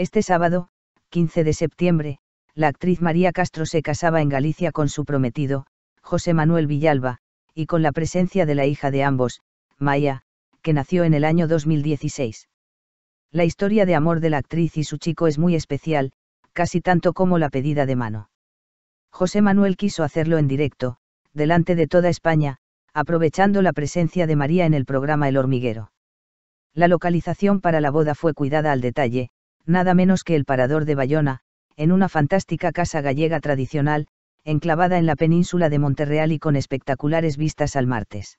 Este sábado, 15 de septiembre, la actriz María Castro se casaba en Galicia con su prometido, José Manuel Villalba, y con la presencia de la hija de ambos, Maya, que nació en el año 2016. La historia de amor de la actriz y su chico es muy especial, casi tanto como la pedida de mano. José Manuel quiso hacerlo en directo, delante de toda España, aprovechando la presencia de María en el programa El Hormiguero. La localización para la boda fue cuidada al detalle, nada menos que el Parador de Bayona, en una fantástica casa gallega tradicional, enclavada en la península de Monterreal y con espectaculares vistas al martes.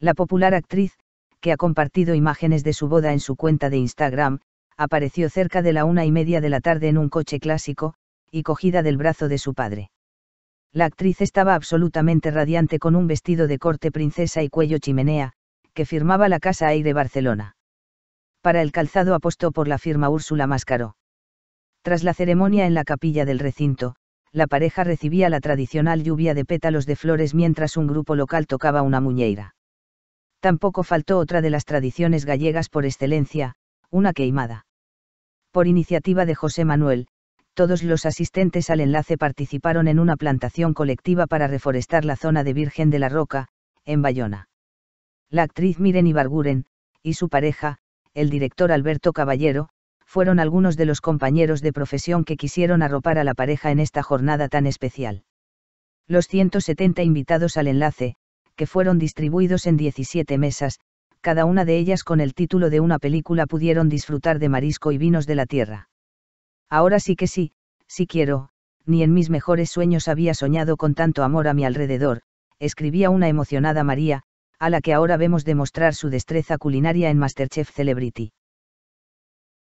La popular actriz, que ha compartido imágenes de su boda en su cuenta de Instagram, apareció cerca de la una y media de la tarde en un coche clásico, y cogida del brazo de su padre. La actriz estaba absolutamente radiante con un vestido de corte princesa y cuello chimenea, que firmaba la Casa Aire Barcelona para el calzado apostó por la firma Úrsula Máscaró. Tras la ceremonia en la capilla del recinto, la pareja recibía la tradicional lluvia de pétalos de flores mientras un grupo local tocaba una muñeira. Tampoco faltó otra de las tradiciones gallegas por excelencia, una queimada. Por iniciativa de José Manuel, todos los asistentes al enlace participaron en una plantación colectiva para reforestar la zona de Virgen de la Roca, en Bayona. La actriz Miren Ibarguren, y su pareja, el director Alberto Caballero, fueron algunos de los compañeros de profesión que quisieron arropar a la pareja en esta jornada tan especial. Los 170 invitados al enlace, que fueron distribuidos en 17 mesas, cada una de ellas con el título de una película pudieron disfrutar de marisco y vinos de la tierra. Ahora sí que sí, sí quiero, ni en mis mejores sueños había soñado con tanto amor a mi alrededor, escribía una emocionada María, a la que ahora vemos demostrar su destreza culinaria en Masterchef Celebrity.